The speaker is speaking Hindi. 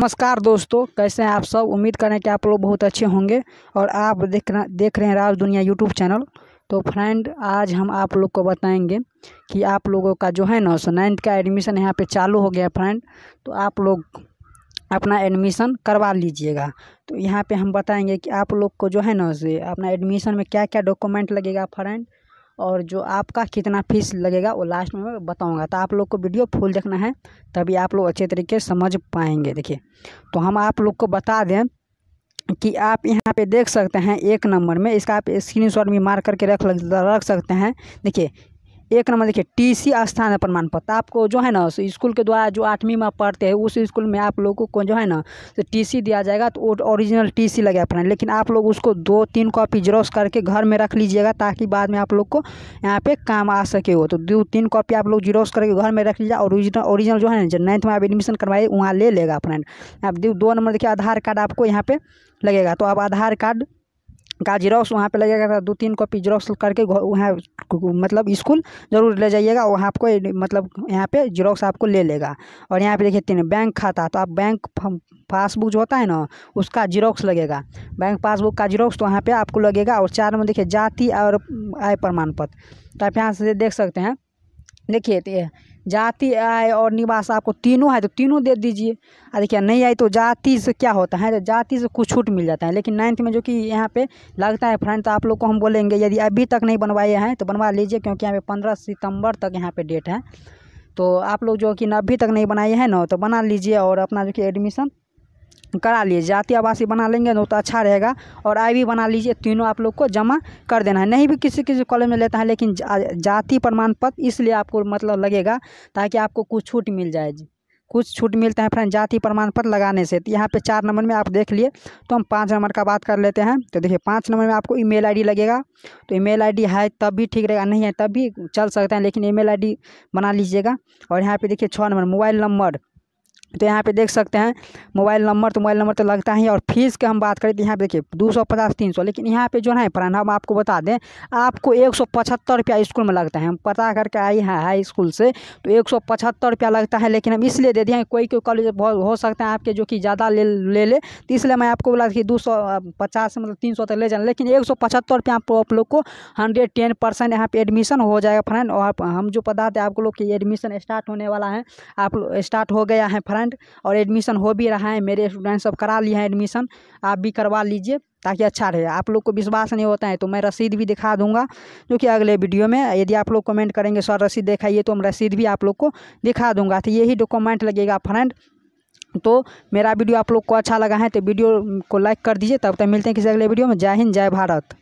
नमस्कार दोस्तों कैसे हैं आप सब उम्मीद करें कि आप लोग बहुत अच्छे होंगे और आप देख देख रहे हैं राज दुनिया यूट्यूब चैनल तो फ्रेंड आज हम आप लोग को बताएंगे कि आप लोगों का जो है ना सो नाइन्थ का एडमिशन यहाँ पे चालू हो गया फ्रेंड तो आप लोग अपना एडमिशन करवा लीजिएगा तो यहाँ पे हम बताएंगे कि आप लोग को जो है ना से अपना एडमिशन में क्या क्या डॉक्यूमेंट लगेगा फ्रेंड और जो आपका कितना फीस लगेगा वो लास्ट में बताऊंगा बताऊँगा तो आप लोग को वीडियो फुल देखना है तभी आप लोग अच्छे तरीके समझ पाएंगे देखिए तो हम आप लोग को बता दें कि आप यहाँ पे देख सकते हैं एक नंबर में इसका आप स्क्रीनशॉट भी मार करके रख रख सकते हैं देखिए एक नंबर देखिए टी सी स्थान प्रमाण पत्र आपको जो है ना स्कूल के द्वारा जो आठवीं में पढ़ते हैं उस स्कूल में आप लोगों को जो है ना तो टी सी दिया जाएगा तो ओरिजिनल टी सी लगेगा अपना लेकिन आप लोग उसको दो तीन कॉपी जरोस करके घर में रख लीजिएगा ताकि बाद में आप लोग को यहाँ पे काम आ सके हो तो दो तीन कॉपी आप लोग जरोस करके घर में रख लीजिए ओरिजिनल ओरिजिनल जो है ना जो नाइन्थ में आप एडमिशन करवाइए वहाँ ले लेगा अपना आप दो नंबर देखिए आधार कार्ड आपको यहाँ पर लगेगा तो आप आधार कार्ड का जीरोक्स वहाँ पे लगेगा दो तीन कॉपी जीरोक्स करके वहाँ मतलब स्कूल ज़रूर ले जाइएगा वहाँ आपको मतलब यहाँ पे जीरोक्स आपको ले लेगा और यहाँ पे देखिए तीन बैंक खाता तो आप बैंक पासबुक जो होता है ना उसका जीरोक्स लगेगा बैंक पासबुक का जीरोक्स तो वहाँ पर आपको लगेगा और चार में देखिए जाति और आय प्रमाण पत्र तो आप यहाँ से देख सकते हैं देखिए तो जाति आय और निवास आपको तीनों है तो तीनों दे दीजिए और देखिए नहीं आई तो जाति से क्या होता है जाति से कुछ छूट मिल जाता है लेकिन नाइन्थ में जो कि यहाँ पे लगता है फ्रेंड तो आप लोग को हम बोलेंगे यदि अभी तक नहीं बनवाए हैं तो बनवा लीजिए क्योंकि यहाँ पे पंद्रह सितंबर तक यहाँ पर डेट है तो आप लोग जो कि अभी तक नहीं बनाए हैं ना तो बना लीजिए और अपना जो कि एडमिशन करा लिए जाति आवासीय बना लेंगे ना तो अच्छा रहेगा और आई भी बना लीजिए तीनों आप लोग को जमा कर देना है नहीं भी किसी किसी कॉलेज में लेता है लेकिन जाति प्रमाण पत्र इसलिए आपको मतलब लगेगा ताकि आपको कुछ छूट मिल जाए जी कुछ छूट मिलता है फ्रेंड जाति प्रमाण पत्र लगाने से तो यहाँ पे चार नंबर में आप देख लिए तो हम पाँच नंबर का बात कर लेते हैं तो देखिए पाँच नंबर में आपको ईमेल आईडी लगेगा तो ईमेल आईडी है तब भी ठीक रहेगा नहीं है तब भी चल सकते हैं लेकिन ईमेल आईडी बना लीजिएगा और यहाँ पे देखिए छः नंबर मोबाइल नंबर तो यहाँ पे देख सकते हैं मोबाइल नंबर तो मोबाइल नंबर तो लगता ही और फीस की हम बात करें तो यहाँ पे देखिए दो सौ पचास तीन सौ लेकिन यहाँ पे जो है प्राण हम आपको बता दें आपको एक सौ पचहत्तर रुपया स्कूल में लगता है हम पता करके आए हैं हाई स्कूल से तो एक सौ पचहत्तर रुपया लगता है लेकिन हम इसलिए दे दिए कोई कोई कॉलेज हो सकता है आपके जो कि ज़्यादा ले ले ले तो इसलिए मैं आपको बोला कि दो सौ पचास मतलब तीन सौ तक ले जाना लेकिन एक सौ पचहत्तर रुपया आप लोग को हंड्रेड टेन परसेंट यहाँ पर एडमिशन हो जाएगा फ्रेंड और हम जो पता है आप लोग की एडमिशन स्टार्ट होने वाला है आप स्टार्ट हो गया है फ्रेंड फ्रेंड और एडमिशन हो भी रहा है मेरे स्टूडेंट सब करा लिए हैं एडमिशन आप भी करवा लीजिए ताकि अच्छा रहे आप लोग को विश्वास नहीं होता है तो मैं रसीद भी दिखा दूंगा जो कि अगले वीडियो में यदि आप लोग कमेंट करेंगे सर रसीद दिखाइए तो हम रसीद भी आप लोग को दिखा दूंगा तो यही डॉक्यूमेंट लगेगा फ्रेंड तो मेरा वीडियो आप लोग को अच्छा लगा है तो वीडियो को लाइक कर दीजिए तब तक मिलते हैं किसी अगले वीडियो में जय हिंद जय भारत